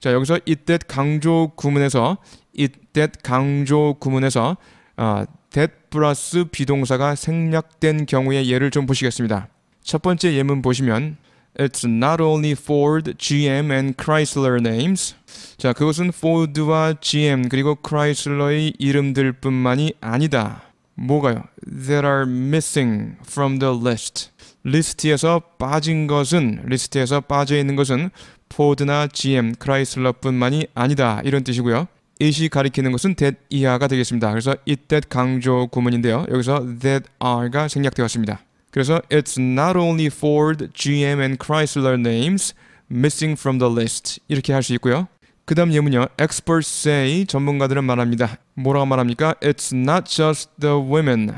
자 여기서 이때 강조 구문에서 이때 강조 구문에서 아, that 플러스 비동사가 생략된 경우의 예를 좀 보시겠습니다. 첫 번째 예문 보시면 It's not only Ford, GM and Chrysler names. 자, 그것은 포드와 GM 그리고 크라이슬러의 이름들뿐만이 아니다. 뭐가요? That are missing from the list. 리스트에서 빠진 것은 리스트에서 빠져 있는 것은 포드나 GM, 크라이슬러뿐만이 아니다 이런 뜻이고요. 이시 가리키는 것은 that 이하가 되겠습니다. 그래서 it that 강조 구문인데요. 여기서 that are가 생략되었습니다. 그래서 it's not only Ford, GM and Chrysler names missing from the list 이렇게 할 수 있고요. 그 다음 예문요. Experts say 전문가들은 말합니다. 뭐라고 말합니까? It's not just the women.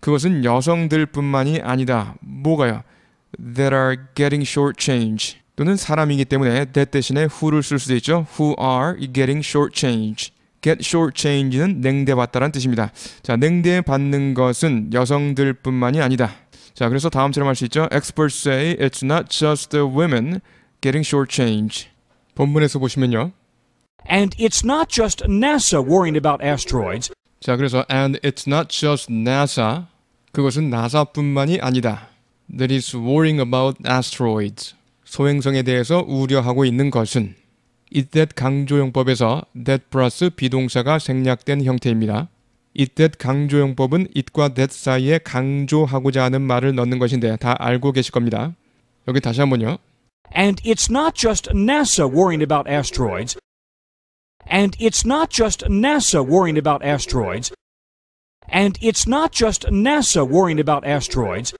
그것은 여성들뿐만이 아니다. 뭐가요? That are getting short change. 또는 사람이기 때문에 that 대신에 who를 쓸 수도 있죠. Who are getting short change. get short change는 냉대받다라는 뜻입니다. 자, 냉대받는 것은 여성들뿐만이 아니다. 자, 그래서 다음처럼 할 수 있죠. Experts say it's not just the women getting short change. 본문에서 보시면요. And it's not just NASA worrying about asteroids. 자, 그래서 and it's not just NASA. 그것은 나사뿐만이 아니다. That is worrying about asteroids. 소행성에 대해서 우려하고 있는 것은 it that 강조용법에서 that 플러스 비동사가 생략된 형태입니다. it that 강조용법은 it과 that 사이에 강조하고자 하는 말을 넣는 것인데 다 알고 계실 겁니다. 여기 다시 한번요. And it's not just NASA worrying about asteroids. And it's not just NASA worrying about asteroids. And it's not just NASA worrying about asteroids.